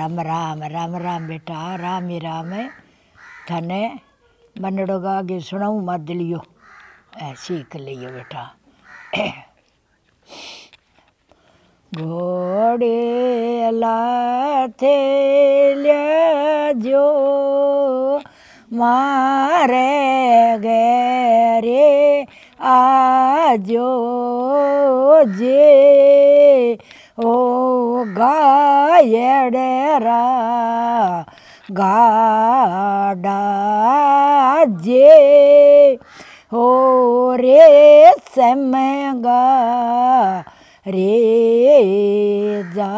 राम राम राम राम बेटा राम ही राम थने मनड़ोगा गागे सुनाऊ मत लियो सीख लियो बेटा घोड़े लाथे ले जो मारे गरे आज जे ಓ ಗಾಯಡೆರ ಗಾಡಾಜೆ ಓ ರೇ ಸೆಮ್ಮಗ ರೇ ಜಾ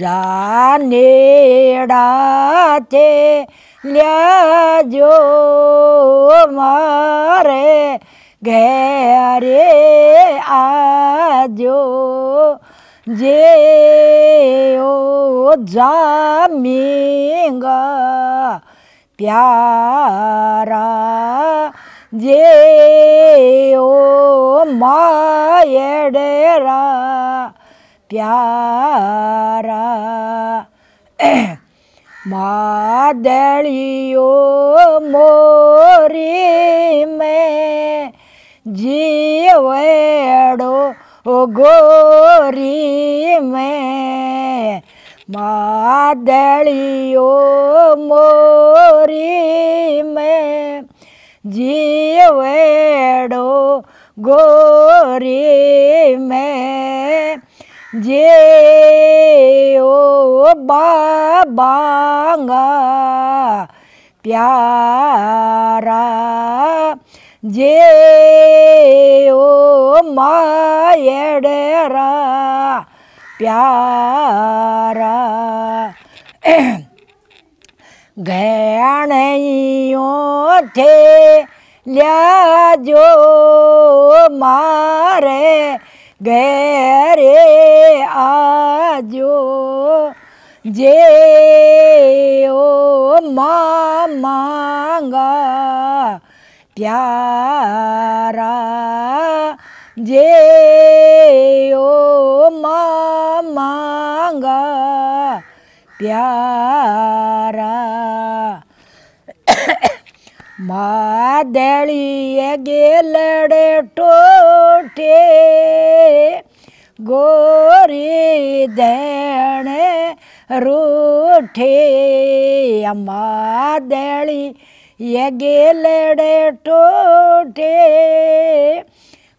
ಜಾನೇಡಾತೆ ಲ್ಯಾಜೋ ಮಾರೇ रे आजो जे ओ जामिङ प्यारा जे ओ मायडेरा प्यारा मादलियो मोरी में जीवेड़ो गोरी में मादलियो मोरी में जीवेड़ो गोरी में जे ओ बाबांगा प्यारा जे ओ मायडेरा प्यारा गहणियों थे लिया जो मारे गहरे आजो जे ओ मांगा प्यारा जे ओ मांगा प्यारा ಮಾದಳಿಯಗೆ ಲಡೆ ಟೋಟೆ ಗೋರಿ ದೇಣೆ ರೂಠೆ ಮಾದಳಿ ये गेलड़े टोटे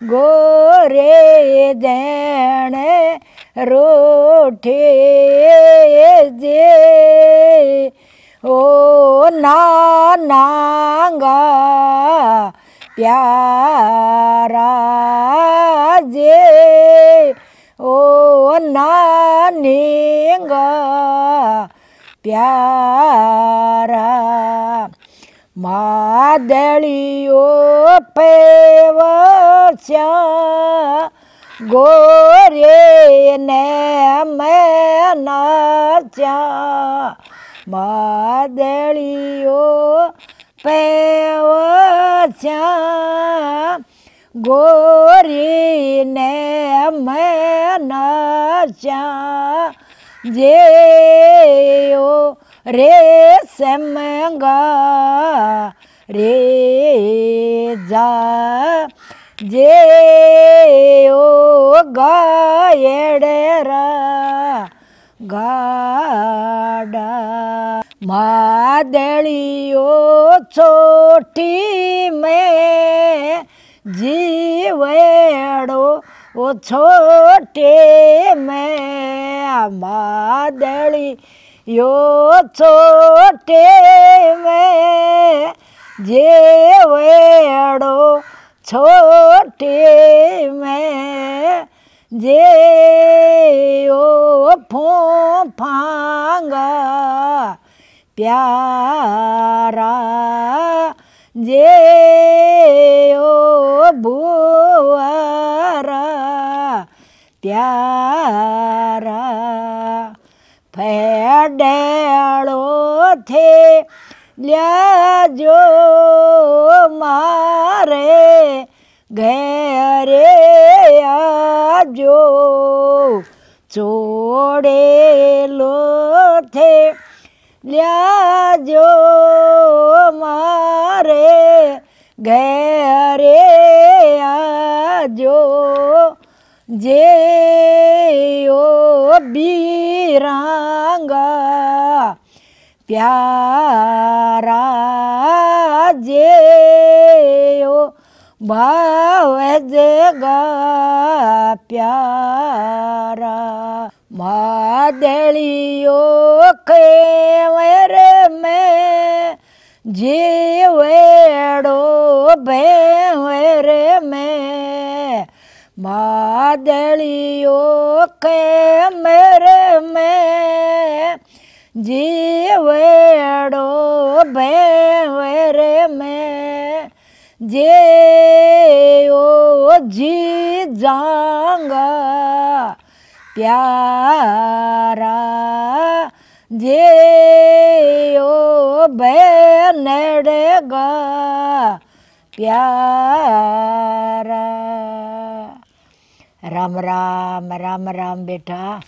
गोरे जैण रोठे जे ओ नानांगा प्यारा जे ओ नानेंगा प्यारा മാതളിയോ പേവശ ഗോരേ നേമനച്ച മാതളിയോ പേവശ ഗോരേ നേമനച്ച ജയോ रे सेमगा रे जा जे ओ गायडेरा गाडा मादलियो छोटी में जीवड़ो ओ छोटे में मादली यो चोटे में जेवेडो छोटे में जे ओ फोफांगा प्यारा जे ओ बुवारा प्यारा ડેળો થે લ્યાજો મારે ઘેરે આજો છોડેલો થે લ્યાજો મારે ઘેરે આજો જે ओ बीरा रंगा प्यारा जे ओ भाव जेगा प्यारा मादलियो खेवर में जीवेड़ो भेवर में मादलियो खेवर में जीवड़ो बेवर में जे ओ जी जांगा प्यारा जे ओ बेनेड़ेगा प्यारा राम राम राम राम बेटा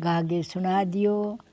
गागे सुना दियो